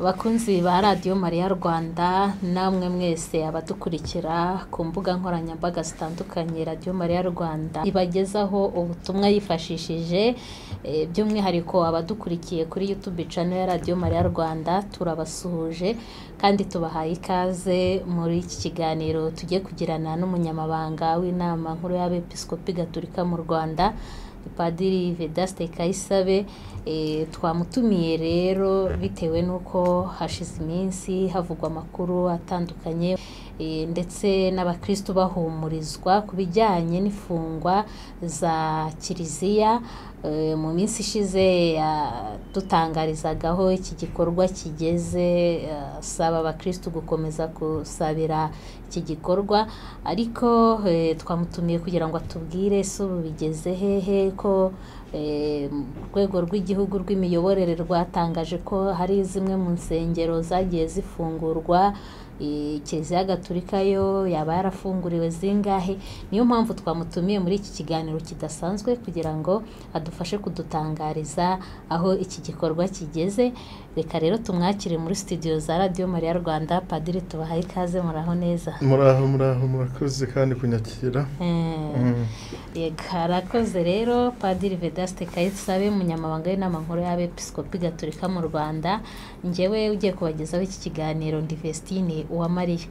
bakunzi ba radiyo mariya rwanda namwe mwese abadukurikira ku mbuga nkoranyambaga zitandukanye radiyo mariya rwanda ibagezaho ubutumwa yifashishije eh, by'umwihariko abadukurikiye kuri yutube cano ya radiyo mariya rwanda turabasuhuje kandi tubahaye ikaze muri iki kiganiro tujye kugirana n'umunyamabanga w'inama nkuru y'abepiskopi gatolika mu rwanda padiri vedaste kayisabe eh, twamutumiye rero bitewe n'uko hashize iminsi havugwa amakuru atandukanye Eh, ndetse n'abakristu bahumurizwa ku bijyanye n'imfungwa za kiliziya eh, mu minsi ishize dutangarizagaho iki gikorwa kigeze asaba abakristu gukomeza gusabira iki gikorwa ariko eh, twamutumiye kugira ngo atubwire ese ubu bigeze hehe ko urwego rw'igihugu rw'imiyoborere rwatangaje ko hari zimwe mu nsengero zagiye zifungurwa kiliziya gatulika yo yaba yarafunguriwe zingahe niyo mpamvu twamutumiye muri iki kiganiro kidasanzwe kugira ngo adufashe kudutangariza aho iki gikorwa kigeze reka rero tumwakire muri studio za radiyo mariya rwanda padiri tubahaye ikaze muraho neza muraho muraho murakoze kandi kunyakira eh, mm. harakoze rero padiri vedaste kayisabe umunyamabanga w'inama nkuru y'abepiskopi gatolika mu rwanda ngewe ugiye kubagezaho iki kiganiro ndi vestine uwamariya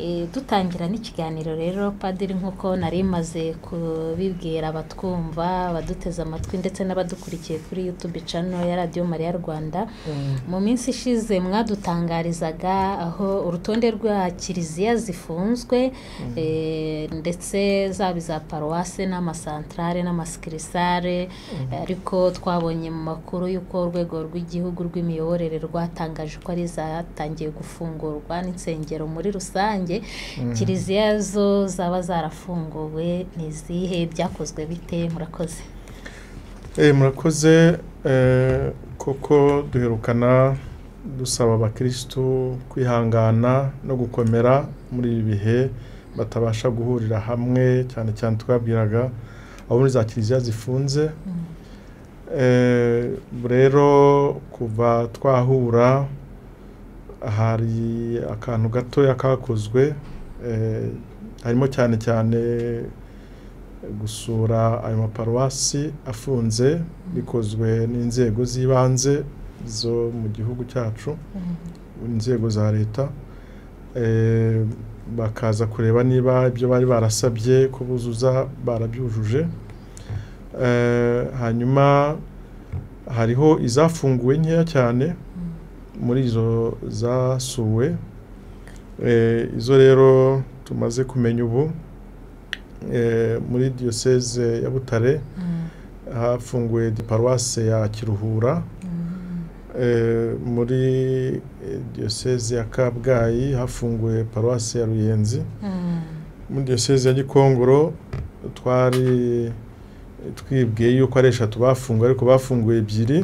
Eh, dutangira n'ikiganiro rero padiri nk'uko nari maze kubibwira abatwumva abaduteze amatwi ndetse n'abadukurikiye kuri yutube cano ya radiyo mariya rwanda mm. mu minsi ishize mwadutangarizaga aho urutonde rwa kiliziya zifunzwe mm. eh, ndetse zaba iza paruwase n'amasantarare n'amasikirisare mm. ariko twabonye mu makuru y'uko urwego rw'igihugu rw'imiyoborere rwatangaje ko ari izatangiye gufungurwa n'insengero muri rusange rusange mm-hmm. kiliziya zo zaba zarafunguwe ni izihe byakozwe bite murakoze eh, murakoze eh, koko duherukana dusaba abakirisitu kwihangana no gukomera muri ibi bihe batabasha guhurira hamwe cyane cyane twabwiraga aho muri za kiliziya zifunze mm. eh, rero kuva twahura hari akantu gatoya kakozwe eh, harimo cyane cyane gusura ayo maparuwasi afunze bikozwe n'inzego z'ibanze zo mu gihugu cyacu mm-hmm. inzego za leta eh, bakaza kureba niba ibyo bari barasabye kubuzuza barabyujuje eh, hanyuma hariho izafunguwe nkeya cyane muri izo zasuwe eh, izo rero tumaze kumenya ubu eh, muri diyoseze ya butare mm. hafunguwe paruwase ya kiruhura mm. eh, muri diyoseze ya kabgayi hafunguwe paruwase ya ruyenzi mm. muri diyoseze ya gikongoro twari twibwiye yuko ari eshatu bafunguye ariko bafunguye ebyiri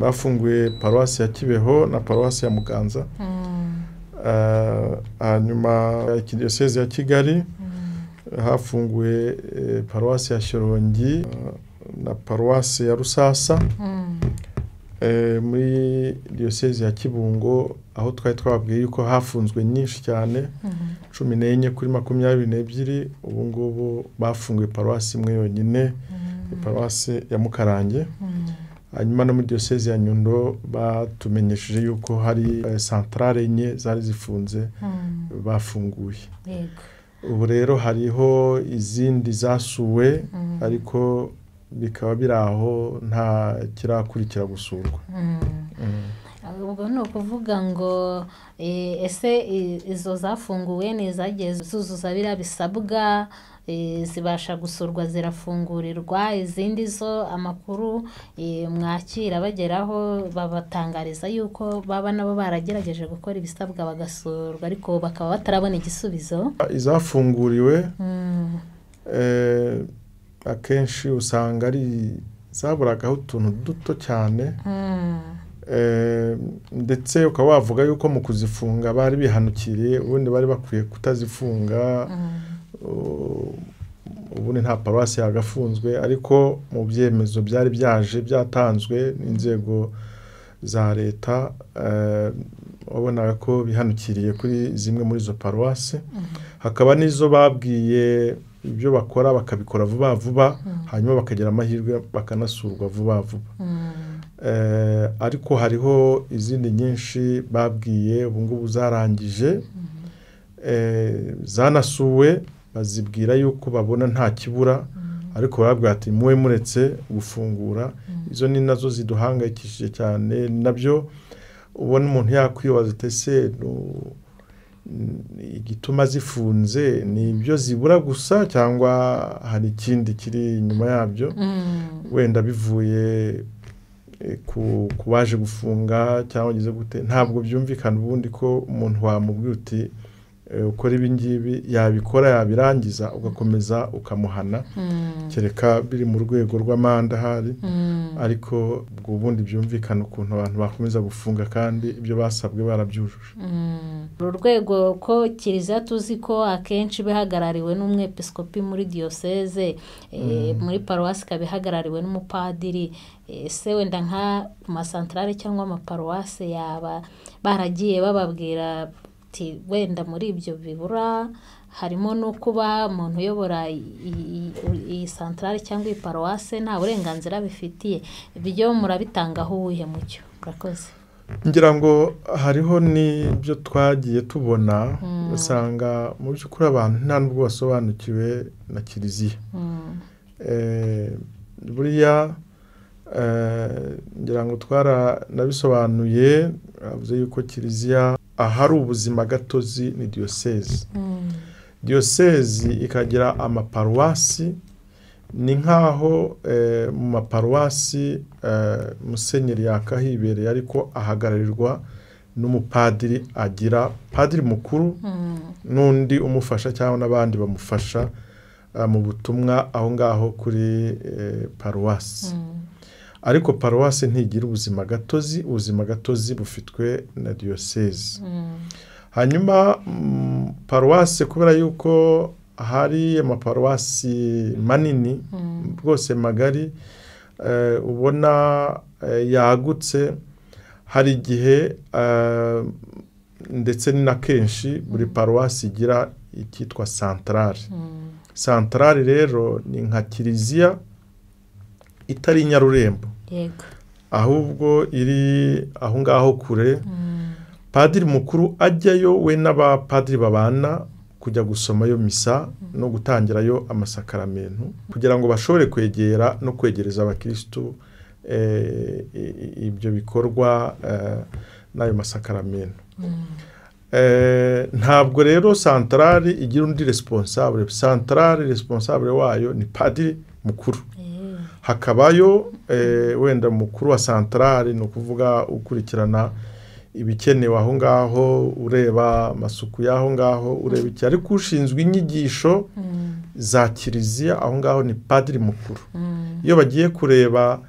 bafunguye paruwasi ya kibeho na paruwasi ya muganza hmm. ah, hanyuma ikidiyoseze ya kigali hmm. hafunguwe eh, paruwasi ya shyorongi ah, na paruwasi ya rusasa hmm. eh, muri Diyosezi ya kibungo aho twari twababwiye yuko hafunzwe nyinshi cyane cumi n'enye kuri makumyabiri n'ebyiri ubu ngubu bafunguye paruwasi imwe yonyine paruwasi ya mukarange hanyuma no muri diyoseze ya nyundo batumenyesheje yuko hari santarare eh, enye zari zifunze hmm. bafunguye ubu rero hariho izindi zasuwe hmm. ariko bikaba biri aho nta kirakurikira gusurwa hmm. ubwo ni ukuvuga ngo eh, ese izo zafunguwe ni izagiye zuzuza biriya bisabwa E zibasha gusurwa zirafungurirwa izindi zo amakuru e, mwakira bageraho babatangariza yuko baba nabo baragerageje gukora ibisabwa bagasurwa ariko bakaba batarabona igisubizo izafunguriwe hmm. e, akenshi usanga ari zaburagaho utuntu duto cyane hmm. ndetse ukaba wavuga yuko mu kuzifunga bari bihanukiriye ubundi bari bakwiye kutazifunga hmm. ubu ni nta paruwasi yagafunzwe ariko mu byemezo byari byaje byatanzwe n'inzego za leta eh, wabonaga ko bihanukiriye kuri zimwe muri izo paruwasi mhm. hakaba n'izo babwiye ibyo bakora bakabikora vuba vuba mhm. hanyuma bakagira amahirwe bakanasurwa vuba vuba mhm. eh, ariko hariho izindi nyinshi babwiye ubu ngubu zarangije eh, zanasuwe bazibwira yuko babona nta kibura mm. ariko barabwira ati muwe muretse gufungura mm. izo ni nazo ziduhangayikishije cyane nabyo ubona umuntu yakwibaza ese igituma zifunze ni ibyo zibura gusa cyangwa hari ikindi kiri inyuma yabyo mm. wenda bivuye e, ku baje gufunga cyangwa ugeze gute ntabwo byumvikana ubundi ko umuntu wamubwira uti Eh, ukora ibingibi yabikora yabirangiza ugakomeza ukamuhana hmm. kereka biri mu rwego rw'amande ahari hmm. ariko ubundi byumvikana ukuntu abantu bakomeza gufunga kandi ibyo basabwe barabyujuje hmm. uru rwego ko kiliziya tuzi ko akenshi iba ihagarariwe n'umwepisikopi muri diyoseze eh, muri paruwasi ikaba ihagarariwe n'umupadiri ese eh, wenda nka masantarare cyangwa amaparuwase yaba baragiye bababwira ati wenda muri ibyo bibura harimo no kuba umuntu uyobora iyi santarare cyangwa iyi paruwase nta burenganzira bifitiye ibyo murabitangaho uwuhe mucyo murakoze ngira ngo hariho n'ibyo twagiye tubona mm. usanga mu by'ukuri abantu nta n'ubwo basobanukiwe na kiliziya mm. eh, buriya eh, ngira ngo twaranabisobanuye bivuze yuko kiliziya ahari ubuzima gatozi ni diyosezi mm. diyosezi ikagira amaparuwasi ni nk'aho eh, mu maparuwasi eh, musenyeri yakahibereye ariko ahagararirwa n'umupadiri agira padiri mukuru mm. n'undi umufasha cyangwa n'abandi bamufasha eh, mu butumwa aho ngaho kuri paruwasi mm. ariko paruwasi ntigira ubuzima gatozi ubuzima gatozi bufitwe na diyosezi. Hmm. hanyuma mm, paruwasi kubera yuko hari amaparuwasi manini hmm. rwose magari eh, ubona eh, yagutse hari igihe eh, ndetse ni na kenshi buri hmm. paruwasi igira icyitwa santarari santarari rero ni nka kiliziya itari nyarurembo ahubwo iri aho ngaho kure mm. padiri mukuru ajyayo we n'abapadiri babana kujya gusomayo misa no gutangirayo amasakaramentu kugira ngo bashobore kwegera no kwegereza abakirisitu eh, ibyo bikorwa eh, n'ayo masakaramentu mm. eh, ntabwo rero santarari igira undi responsable santarari responsable wayo ni padiri mukuru hakabayo eh, wenda mukuru wa santarari ni ukuvuga ukurikirana ibikenewe aho ngaho ureba amasuku y'aho ngaho ureba iki ariko ushinzwe inyigisho mm. za kiliziya aho ngaho ni padiri mukuru mm. iyo bagiye kureba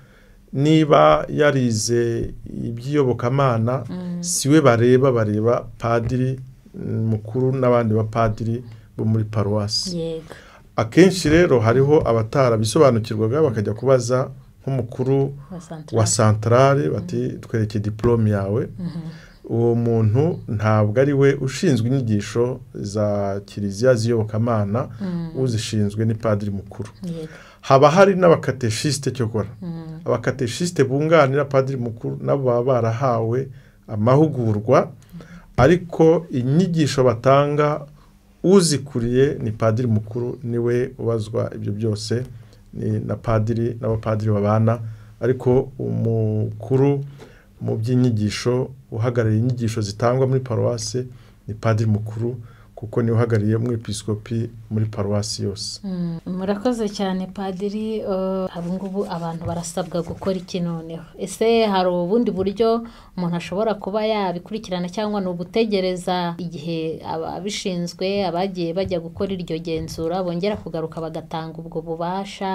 niba yarize iby'iyobokamana mm. si we bareba bareba padiri mukuru n'abandi bapadiri bo muri paruwasi yego akenshi rero hariho abatarabisobanukirwaga bakajya kubaza nk'umukuru wa santarare bati mm-hmm. twereke diporome yawe mm-hmm. uwo muntu ntabwo ari we ushinzwe inyigisho za kiliziya z'iyobokamana mm. uzishinzwe ni padiri mukuru haba hari n'abakateshiste cyokora mm. abakateshiste bunganira padiri mukuru nabo baba barahawe amahugurwa mm. ariko inyigisho batanga uzikuriye ni padiri mukuru niwe ubazwa ibyo byose ni na padiri n'abapadiri babana ariko umukuru mu by'inyigisho uhagarariye inyigisho zitangwa muri paruwase ni padiri mukuru kuko niwe uhagarariye umwepisikopi muri paruwasi yose hmm, murakoze cyane padiri ubu eh, ngubu abantu barasabwa gukora iki noneho ese hari ubundi buryo umuntu ashobora kuba yabikurikirana cyangwa ni ugutegereza igihe ababishinzwe abagiye bajya gukora iryo genzura bongera kugaruka bagatanga ubwo bubasha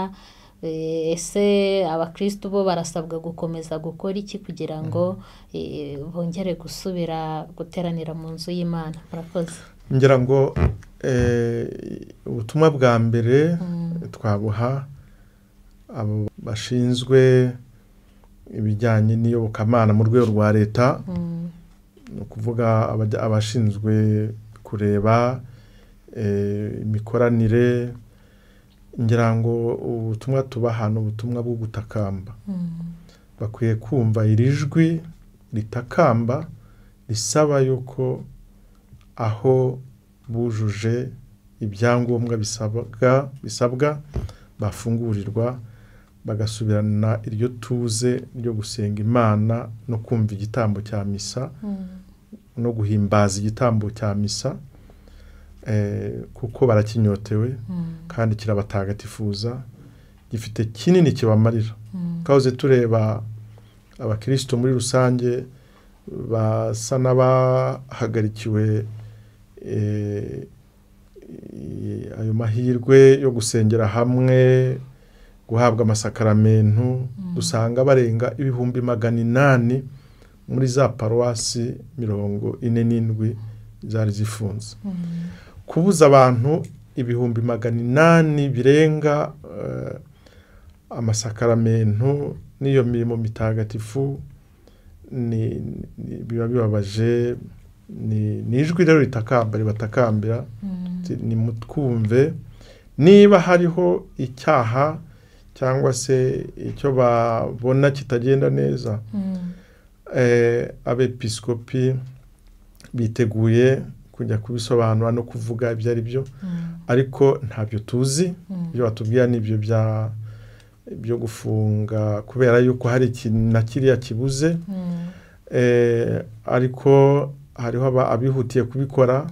eh, ese abakristu bo barasabwa gukomeza gukora iki kugira ngo hmm. eh, bongere gusubira guteranira mu nzu y'imana murakoze ngira ngo mm. eh, ubutumwa bwa mbere mm. twabuha abo bashinzwe ibijyanye n'iyobokamana mu rwego rwa leta mm. ni ukuvuga abashinzwe kureba eh, imikoranire ngira ngo ubutumwa tubaha ni ubutumwa bwo gutakamba bakwiye kumva iri jwi ritakamba risaba yuko aho bujuje ibyangombwa bisabwa bafungurirwa bagasubirana iryo tuze ryo gusenga imana no kumva igitambo cya misa hmm. no guhimbaza igitambo cya misa eh, kuko barakinyotewe hmm. kandi kirabatagatifuza gifite kinini kibamarira twahoze hmm. tureba abakristo muri rusange basa n'abahagarikiwe Eh, ayo mahirwe yo gusengera hamwe guhabwa amasakaramentu mm. dusanga barenga ibihumbi magana inani muri za paruwasi mirongo ine n'indwi zari zifunze mm. kubuza abantu ibihumbi magana inani birenga eh, amasakaramentu n'iyo mirimo mitagatifu biba bibabaje ni ijwi rero ritakamba batakambira hmm. ni mutwumve niba hariho icyaha cyangwa se icyo babona kitagenda neza hmm. eh, abepisikopi biteguye kujya kubisobanura no kuvuga ibyo ari byo hmm. ariko ntabyo tuzi ibyo batubwira ni ibyo bya byo gufunga kubera yuko hari na kiriya kibuze eh, ariko hariho abihutiye kubikora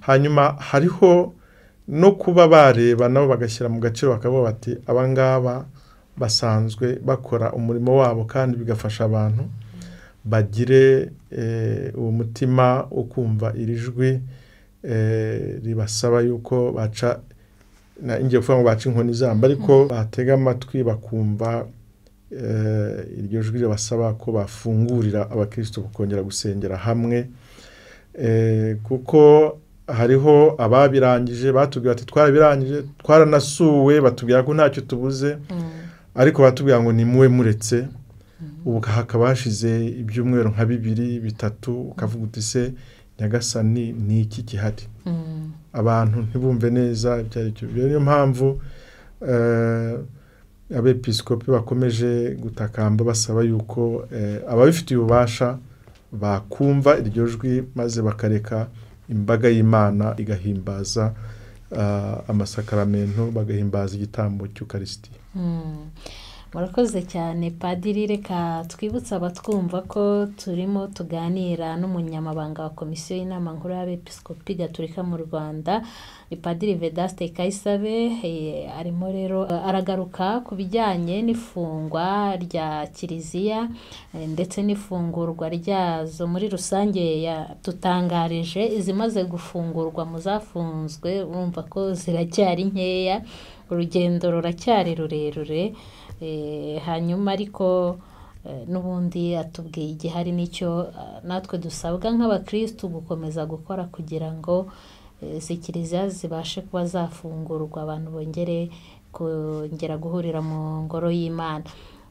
hanyuma hariho no kuba bareba nabo bagashyira mu gaciro bakaba bati abangaba basanzwe bakora umurimo wabo kandi bigafasha abantu bagire eh, uwo mutima wo kumva iri jwi eh, ribasaba yuko baca ingiye kuvuga ngo baca inkoni zamba ariko mm. batega amatwi bakumva eh, iryo jwi ribasaba ko bafungurira abakirisitu bakongera gusengera hamwe Eh, kuko hariho ababirangije batubwira ati twarabirangije twaranasuwe batubwira ko ntacyo tubuze mm. ariko batubwira ngo ni muwe muretse mm. ubu hakaba hashize ibyumweru nka bibiri bitatu ukavuga uti se nyagasani ni iki gihari mm. abantu ntibumve neza ibyo ari byo niyo mpamvu eh, abepisikopi bakomeje gutakamba basaba yuko eh, ababifitiye ububasha bakumva iryo jwi maze bakareka imbaga y'imana igahimbaza ah, amasakaramento bagahimbaza igitambo cy'ukarisitiya hmm. murakoze cyane padiri reka twibutse abatwumva ko turimo tuganira n'umunyamabanga wa komisiyo y'inama nkuru y'abepiskopi gaturika mu rwanda ni padiri vedaste kayisabe arimo rero aragaruka ku bijyanye n'ifungwa rya kiliziya eh, ndetse n'ifungurwa ryazo muri rusange tutangarije izimaze gufungurwa mu zafunzwe urumva ko ziracyari nkeya urugendo ruracyari rurerure Eh, hanyuma ariko eh, n'ubundi atubwiye igihari n'icyo eh, natwe dusabwa nk'abakirisitu gukomeza gukora kugira ngo izi kiliziya zibashe kuba zafungurwa abantu bongere kongera guhurira mu ngoro y'imana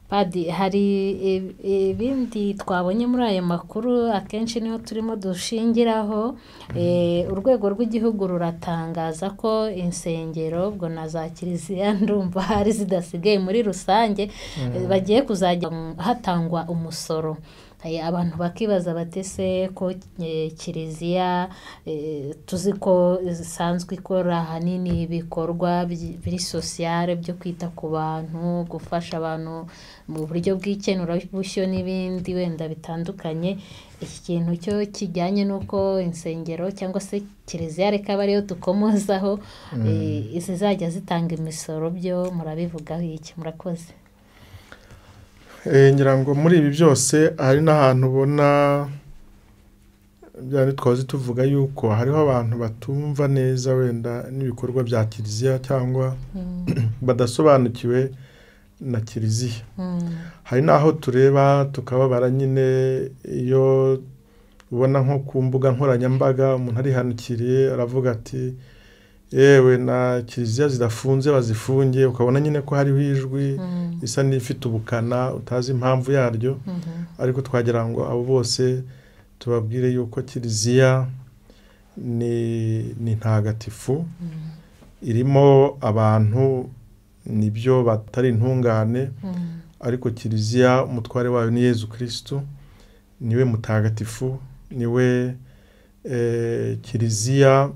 Padiri hari e, e, ibindi twabonye muri ayo makuru akenshi niho turimo dushingiraho e, mm-hmm. urwego rw'igihugu ruratangaza ko insengero ubwo na za kiliziya ndumva hari zidasigaye muri rusange mm-hmm. bagiye kuzajya hatangwa umusoro Eh, abantu bakibaza batese ko eh, kiliziya eh, tuzi ko isanzwe ikora ahanini ibikorwa biri sosiyare byo kwita ku bantu gufasha abantu mu buryo bw'ikenurabishyo n'ibindi wenda bitandukanye iki kintu cyo kijyanye n'uko insengero cyangwa se kiliziya reka aba ariyo dukomozaho mm. zajya zitanga imisoro byo murabivugaho iki murakoze Eh, ngira ngo muri ibi byose hari n'ahantu ubona byari twazi tuvuga yuko hariho abantu batumva neza wenda n'ibikorwa bya kiliziya cyangwa hmm. badasobanukiwe na kiliziya hmm. hari n'aho tureba tukababara nyine iyo ubona nko ku mbuga nkoranyambaga umuntu arihanukiriye aravuga ati yewe na kiliziya zidafunze bazifunge ukabona nyine ko hariho ijwi mm-hmm. isa n'ifite ubukana utazi impamvu yaryo mm-hmm. ariko twagira ngo abo bose tubabwire yuko kiliziya ni ntagatifu mm-hmm. irimo abantu nibyo batari intungane ariko kiliziya umutware wayo ni yezu kirisitu niwe mutagatifu niwe eh, kiliziya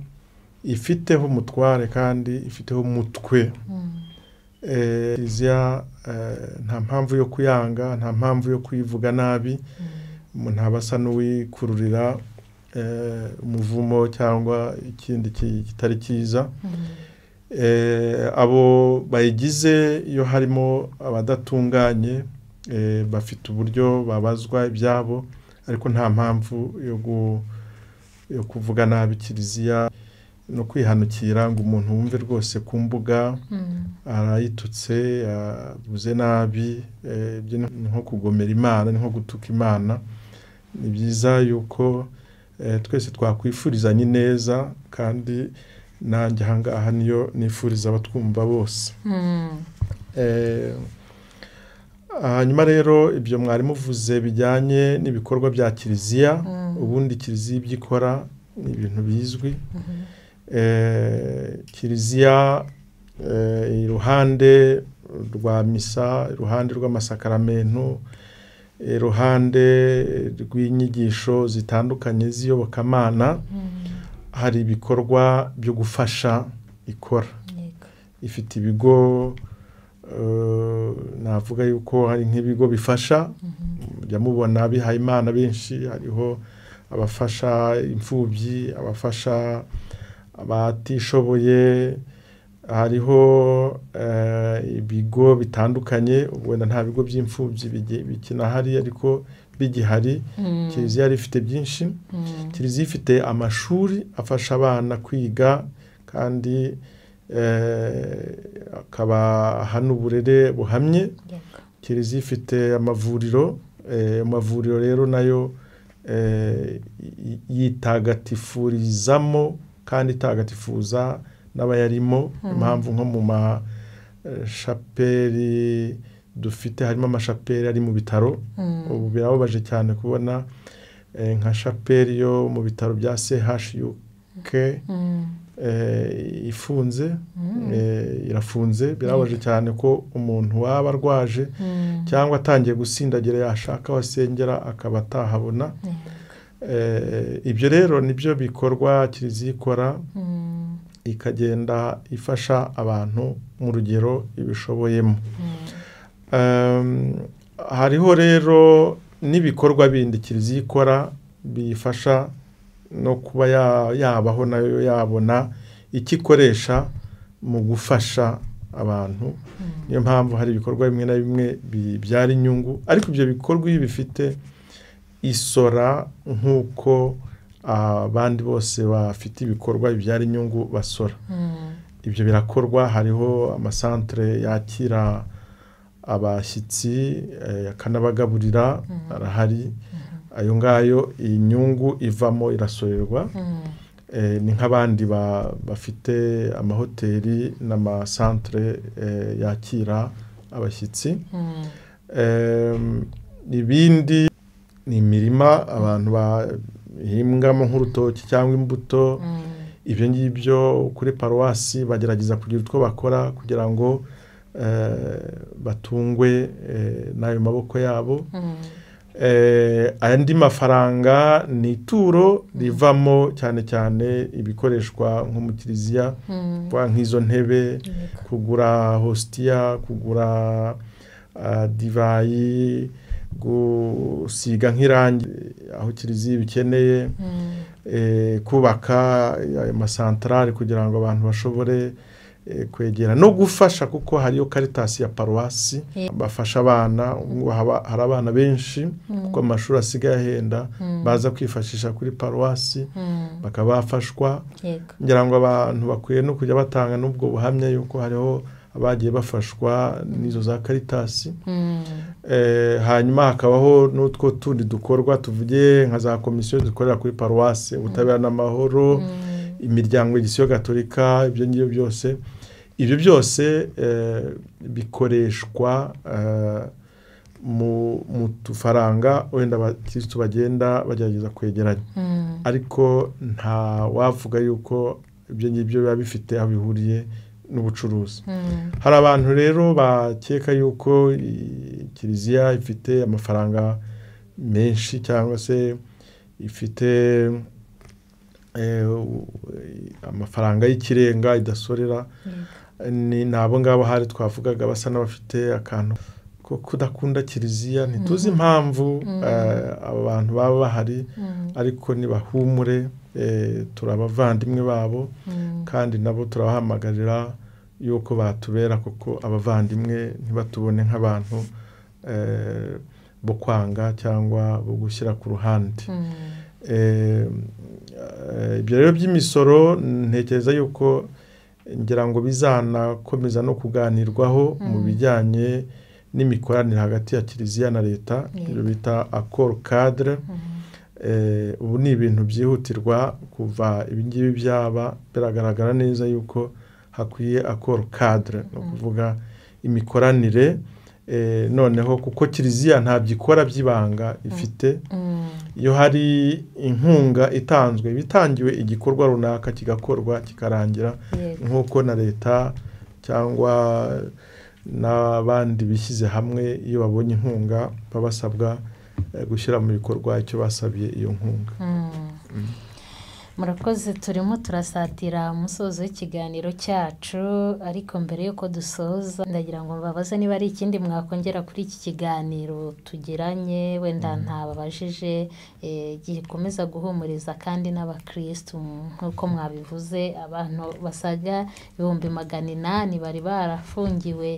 ifiteho umutware kandi ifiteho umutwe hmm. eh, eh, nta mpamvu yo kuyanga nta mpamvu yo kuyivuga nabi hmm. umuntu aba asa n'uwikururira eh, umuvumo cyangwa ikindi kitari cyiza hmm. abo bayigize iyo harimo abadatunganye bafite uburyo babazwa ibyabo ariko nta mpamvu yo kuvuga nabi kiliziya no kwihanukira ngo umuntu wumve rwose ku mbuga hmm. arayitutse abuze nabi eh, ni nko kugomera imana ni nko gutuka imana ni byiza yuko eh, twese twakwifurizanya neza kandi nanjye ahangaha niyo nifuriza abatwumva bose hmm. eh, hanyuma rero ibyo mwarimu uvuze bijyanye n'ibikorwa bya kiliziya hmm. ubundi kiliziya ibyo ikora ni ibintu bizwi Eh, kiliziya eh, iruhande rwa misa iruhande rw'amasakaramentu iruhande rw'inyigisho zitandukanye z'iyobokamana mm-hmm. hari ibikorwa byo gufasha ikora ifite ibigo eh, navuga yuko hari nk'ibigo bifasha mujya mm-hmm. mubona bihaye imana benshi hariho abafasha imfubyi abafasha abatishoboye hariho eh, ibigo bitandukanye wenda nta bigo by'imfubyi bikina hari ariko bigihari hmm. kiliziya yari ifite byinshi hmm. kiliziya ifite amashuri afasha abana kwiga kandi eh, akaba hano uburere buhamye kiliziya ifite amavuriro eh, amavuriro rero nayo yitagatifurizamo kandi itagatifuza n'abayarimo hmm. impamvu nko mu mashaperi eh, dufite harimo amashaperi ari mu bitaro hmm. ubu birababaje cyane kubona eh, nka shaperi yo mu bitaro bya chuk hmm. eh, ifunze irafunze birababaje cyane ko umuntu waba arwaje cyangwa atangiye gusindagira yashaka wasengera akaba atahabona Eh, ibyo rero nibyo bikorwa kiliziya ikora hmm. ikagenda ifasha abantu mu rugero ibishoboyemo hmm. hariho rero n'ibikorwa bindi kiliziya ikora biyifasha no kuba yabaho nayo yabona icyo ikoresha mu gufasha abantu hmm. niyo mpamvu hari ibikorwa bimwe na bimwe bibyara inyungu ariko ibyo bikorwa iyo bifite isora nk'uko ah, abandi bose bafite ibikorwa bibyara inyungu basora hmm. ibyo birakorwa hariho amasantere yakira abashyitsi eh, akanabagaburira hmm. arahari hmm. ayo ngayo inyungu ivamo irasorerwa eh, ni nk'abandi bafite amahoteli n'amasantere eh, yakira abashyitsi ibindi ni imirima abantu bahingamo nk'urutoki cyangwa imbuto mm. ibyo ngibyo kuri paruwasi bagerageza kugira utwo bakora kugira ngo eh, batungwe eh, n'ayo maboko yabo mm. eh, andi mafaranga ni ituro rivamo cyane cyane ibikoreshwa nko mu kiliziya mm. nk'izo ntebe kugura hositiya kugura ah, divayi gusiga nk'irangi aho kiliziya ibikeneye hmm. eh, kubaka amasantarari kugira ngo abantu bashobore eh, kwegera no gufasha kuko hariyo karitasi ya paruwasi eh. bafasha abana hari abana benshi hmm. kuko amashuri asigaye ahenda hmm. baza kwifashisha kuri paruwasi bakaba bafashwa kugira ngo abantu bakwiye no kujya batanga n'ubwo buhamya yuko hariho bagiye bafashwa n'izo za karitasi hmm. eh, hanyuma hakabaho n'utwo tundi dukorwa tuvuge nka za komisiyo dukorera kuri paruwasi hmm. ubutabera n'amahoro hmm. imiryango igisiyo gatolika ibyo ngibyo byose ibyo byose eh, bikoreshwa eh, mu dufaranga wenda abakirisitu bagenda bagerageza kwegeranya ariko nta wavuga yuko ibyo ngibyo biba bifite aho bihuriye n'ubucuruzi hmm. hari abantu rero bakeka yuko kiliziya ifite amafaranga menshi cyangwa se ifite eh, amafaranga y'ikirenga idasorera ni abo ngabo hari twavugaga basa n'abafite akantu ko kudakunda kiliziya hmm. ntituzi impamvu hmm. eh, bantu baba bahari ariko nibahumure eh, abavandimwe babo kandi nabo turabahamagarira y'uko batubera kuko abavandimwe ntibatubone nk'abantu eh, bo kwanga cyangwa bo gushyira ku ruhande hmm. eh, ibyo rero by'imisoro ntekereza yuko ngira ngo bizanakomeza no kuganirwaho hmm. mu bijyanye n'imikoranire hagati ya kiliziya na leta ibyo bita akoro kadire hmm. eh, ubu ni ibintu byihutirwa kuva ibingibi byaba biragaragara neza yuko hakwiye akoro kadire ni mm. ukuvuga imikoranire eh, noneho kuko kiliziya ntabyo ikora by'ibanga mm. ifite mm. iyo hari inkunga itanzwe iba igikorwa runaka kigakorwa kikarangira nk'uko na leta cyangwa n'abandi bishyize hamwe iyo babonye inkunga baba basabwa eh, gushyira mu bikorwa icyo basabye iyo nkunga murakoze turimo turasatira umusozo w'ikiganiro cyacu ariko mbere y'uko dusoza ndagira ngo mbabaze niba ari ikindi mwakongera kuri iki kiganiro tugiranye wenda mm. ntababajije eh, gikomeza guhumuriza kandi n'abakirisitu nk'uko mwabivuze abantu basaga ibihumbi magana inani bari barafungiwe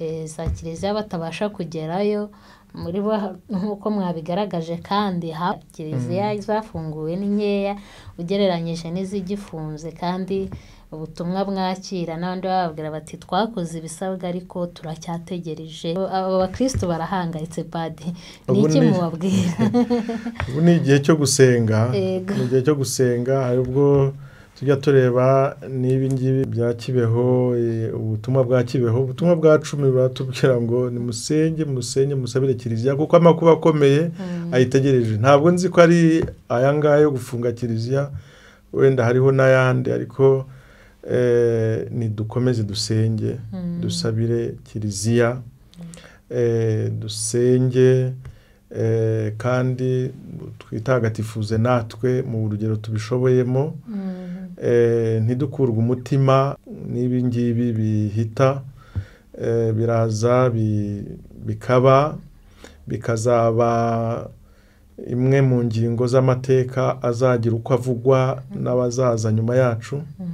Eh, za kiliziya batabasha kugerayo muri bo nk'uko mwabigaragaje kandi ha kiliziya mm. zafunguwe ni nkeya ugereranyije n'izigifunze kandi ubutumwa mwakira n'abandi bababwira bati twakoze ibisabwa ariko turacyategereje aba bakirisitu barahangayitse padi ni iki mubabwira ubu ni igihe cyo gusenga ni igihe cyo gusenga hari ubwo tujya tureba n'ibi ngibi bya kibeho eh, ubutumwa bwa kibeho ubutumwa bwa cumi buratubwira ngo ni musenge musenge musabire kiliziya kuko amakuba akomeye hmm. ayitegereje ntabwo nzi ko ari aya ngaya yo gufunga kiliziya wenda hariho n'ayandi ariko eh, dukomeze dusenge hmm. dusabire kiliziya eh, dusenge kandi twitagatifuze natwe mu rugero tubishoboyemo hmm. Eh, ntidukurwe umutima n'ibi ngibi bihita eh, biraza bikaba bikazaba imwe mu ngingo z'amateka azagira uko avugwa mm. n'abazaza nyuma yacu mm.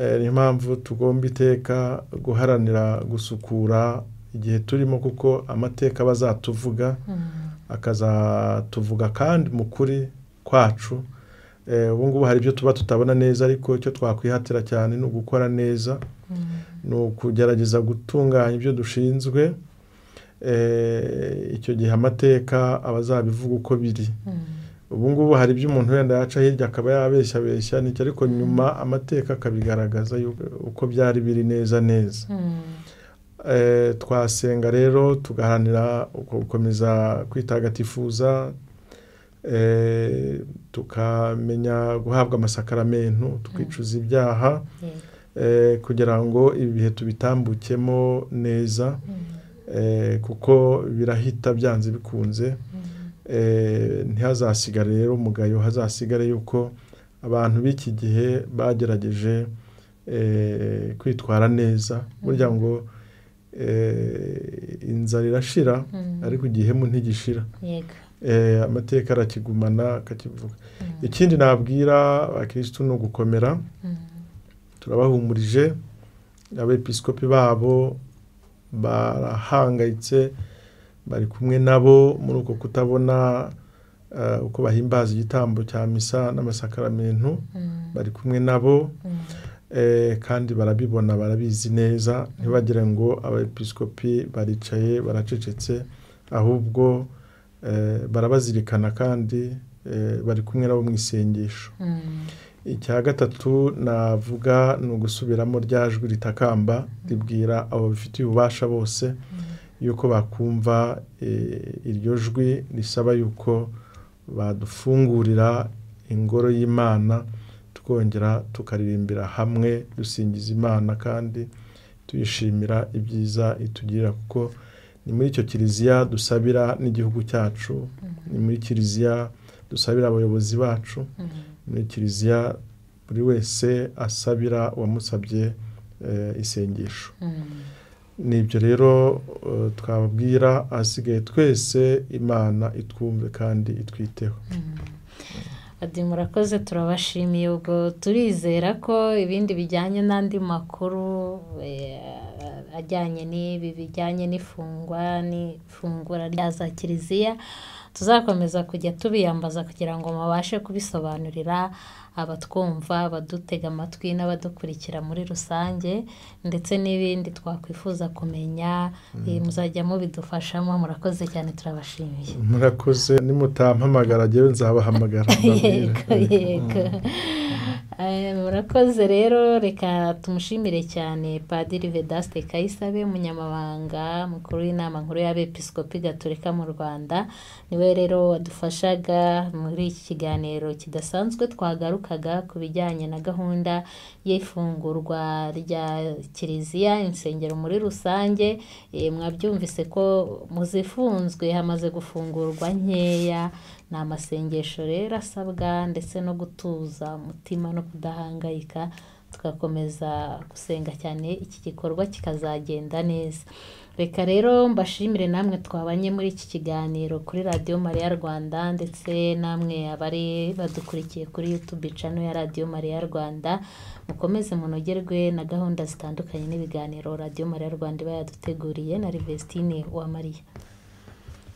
eh, niyo mpamvu tugomba iteka guharanira gusukura igihe turimo kuko amateka aba azatuvuga mm. akazatuvuga kandi mu kuri kwacu Eh, ubu ngubu hari ibyo tuba tutabona neza ariko icyo twakwihatira cyane ni ugukora neza mm. ni ukugerageza gutunganya ibyo dushinzwe eh, icyo gihe amateka aba azabivuga uko biri mm. ubu ngubu hari ibyo umuntu wenda yaca hirya akaba yabeshyabeshya nicyo ariko mm. nyuma amateka akabigaragaza uko byari biri neza neza eh, twasenga rero tugaharanira gukomeza kwitagatifuza Eh, tukamenya guhabwa amasakaramentu twicuza hmm. ibyaha eh, kugira ngo ibi bihe tubitambukemo neza hmm. eh, kuko birahita byanze bikunze hmm. ntihazasigare rero umugayo hazasigare yuko abantu b'iki gihe bagerageje kwitwara neza burya ngo inzara irashira ariko igihe mu ntigishira Eh, amateka arakigumana akakivuga mm. ikindi nabwira abakirisitu ni ugukomera mm. turabahumurije abepisikopi babo barahangayitse bari kumwe nabo muri uko kutabona eh, uko bahimbaza igitambo cya misa n'amasakaramentu mm. bari kumwe nabo eh, kandi barabibona barabizi neza ntibagire ngo abepisikopi baricaye baracecetse ahubwo Eh, barabazirikana kandi eh, bari kumwe nabo mu isengesho hmm. icya gatatu navuga ni ugusubiramo rya jwi ritakamba hmm. ribwira abo bafitiye ububasha bose hmm. yuko bakumva eh, iryo jwi risaba yuko badufungurira ingoro y'imana twongera tukaririmbira hamwe dusingiza imana kandi tuyishimira ibyiza itugirira kuko ni muri icyo kiliziya dusabira n'igihugu cyacu mm-hmm. ni muri kiliziya dusabira abayobozi bacu mm-hmm. muri kiliziya buri wese asabira uwamusabye eh, isengesho mm-hmm. ni ibyo rero eh, twababwira asigaye twese imana itwumve kandi itwiteho adi murakoze turabashimiye ubwo turizera ko ibindi bijyanye n'andi makuru eh, ajyanye n'ibi bijyanye n'ifungwa n'ifungura rya za kiliziya tuzakomeza kujya tubiyambaza kugira ngo mubashe kubisobanurira abatwumva abadutega amatwi n'abadukurikira muri rusange ndetse n'ibindi twakwifuza kumenya mm. eh, muzajya mubidufashamo murakoze cyane turabashimiye murakoze nimutampamagara njyewe nzabahamagara yego yego eh, murakoze rero reka tumushimire cyane padiri vedaste kayisabe umunyamabanga mukuru w'inama nkuru y'abepiskopi gaturika mu rwanda niwe rero wadufashaga muri iki kiganiro kidasanzwe twagaruka yamukaga ku bijyanye na gahunda y'ifungurwa rya kiliziya insengero muri rusange eh, mwabyumvise ko muzifunzwe hamaze gufungurwa nkeya ni amasengesho rero asabwa ndetse no gutuza umutima no kudahangayika tugakomeza gusenga cyane iki gikorwa kikazagenda neza reka rero mbashimire namwe twabanye muri iki kiganiro kuri radiyo mariya rwanda ndetse namwe abari badukurikiye kuri yutube cano ya radiyo mariya rwanda mukomeze munogerwe na gahunda zitandukanye n'ibiganiro radiyo mariya rwanda iba yaduteguriye na rivesitine wa mariya